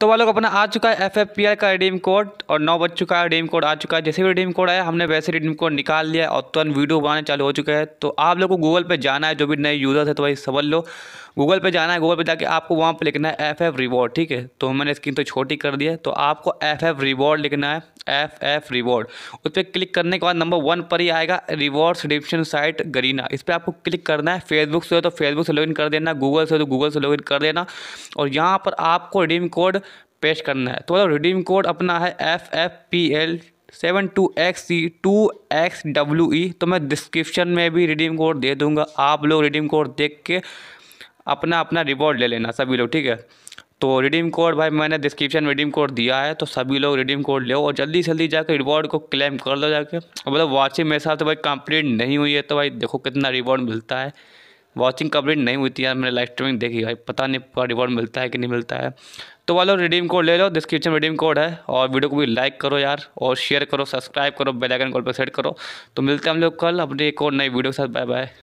तो वालों को अपना आ चुका है एफ एफ पी आर का रिडीम कोड और नौ बज चुका है रिडीम कोड आ चुका है जैसे भी रिडीम कोड आया हमने वैसे रिडीम कोड निकाल लिया और तुरंत वीडियो बनाने चालू हो चुके हैं तो आप लोग को गूगल पर जाना है जो भी नए यूजर्स है तो वही समझ लो गूगल पे जाना है गूगल पे जाके आपको वहाँ पे लिखना है एफ एफ रिवॉर्ड ठीक है तो मैंने स्क्रीन तो छोटी कर दी है तो आपको एफ एफ रिवॉर्ड लिखना है एफ एफ रिवॉर्ड उस पर क्लिक करने के बाद नंबर वन पर ही आएगा रिवॉर्ड्स डिप्शन साइट गरीना इस पर आपको क्लिक करना है फेसबुक से तो फेसबुक से लॉगिन कर देना गूगल से तो गूगल से लॉगिन कर देना और यहाँ पर आपको रिडीम कोड पेश करना है तो मतलब रिडीम कोड अपना है F F P L seven two X C two X W E तो मैं डिस्क्रिप्शन में भी रिडीम कोड दे दूंगा आप लोग रिडीम कोड देख के अपना अपना रिवॉर्ड ले लेना सभी लोग ठीक है तो रिडीम कोड भाई मैंने डिस्क्रिप्शन में रिडीम कोड दिया है तो सभी लोग रिडीम कोड ले और जल्दी से जल्दी जाकर रिवॉर्ड को क्लेम कर लो जाके मतलब वॉचिंग मेरे साथ तो भाई कंप्लीट नहीं हुई है तो भाई देखो कितना रिवॉर्ड मिलता है वॉचिंग कंप्लीट नहीं हुई थी यार मैंने लाइव स्ट्रीमिंग देखी भाई पता नहीं पूरा रिवॉर्ड मिलता है कि नहीं मिलता है तो वालों रिडीम कोड ले लो डिस्क्रिप्शन रिडीम कोड है और वीडियो को भी लाइक करो यार और शेयर करो सब्सक्राइब करो बेलाइकन कॉल पर सेट करो तो मिलते हैं हम लोग कल अपने एक और नई वीडियो के साथ बाय बाय